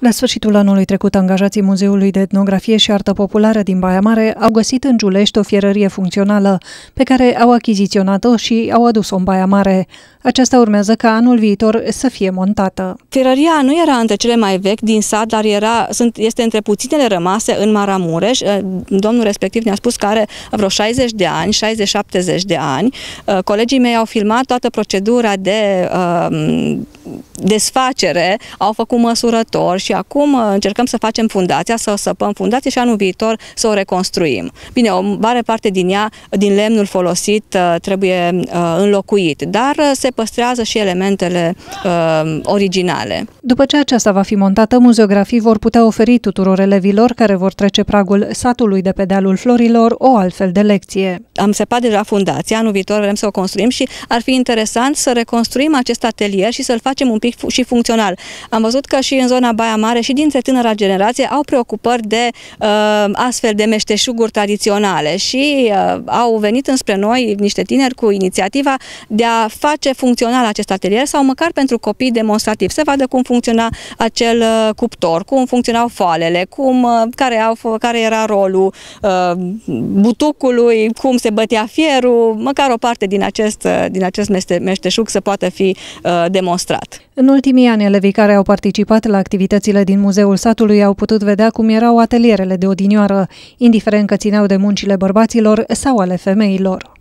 La sfârșitul anului trecut, angajații Muzeului de Etnografie și Artă Populară din Baia Mare au găsit în Giulești o fierărie funcțională, pe care au achiziționat-o și au adus-o în Baia Mare. Aceasta urmează ca anul viitor să fie montată. Fierăria nu era între cele mai vechi din sat, dar era, sunt, este între puținele rămase în Maramureș. Eh, domnul respectiv ne-a spus că are vreo 60 de ani, 60-70 de ani. Eh, colegii mei au filmat toată procedura de eh, desfacere, au făcut măsurător și acum uh, încercăm să facem fundația, să o săpăm fundație și anul viitor să o reconstruim. Bine, o mare parte din ea, din lemnul folosit, uh, trebuie uh, înlocuit, dar se păstrează și elementele originale. După ce aceasta va fi montată, muzeografii vor putea oferi tuturor elevilor care vor trece pragul satului de pe dealul florilor o altfel de lecție. Am sepat deja fundația, anul viitor vrem să o construim și ar fi interesant să reconstruim acest atelier și să-l facem un pic tipic și funcțional. Am văzut că și în zona Baia Mare și dintre tânăra generație au preocupări de uh, astfel de meșteșuguri tradiționale și uh, au venit înspre noi niște tineri cu inițiativa de a face funcțional acest atelier sau măcar pentru copii demonstrativ, să vadă cum funcționa acel uh, cuptor, cum funcționau foalele, cum, uh, care, au, care era rolul uh, butucului, cum se bătea fierul, măcar o parte din acest, uh, din acest meșteșug să poată fi uh, demonstrat. În ultimii ani, elevii care au participat la activitățile din Muzeul Satului au putut vedea cum erau atelierele de odinioară, indiferent că țineau de muncile bărbaților sau ale femeilor.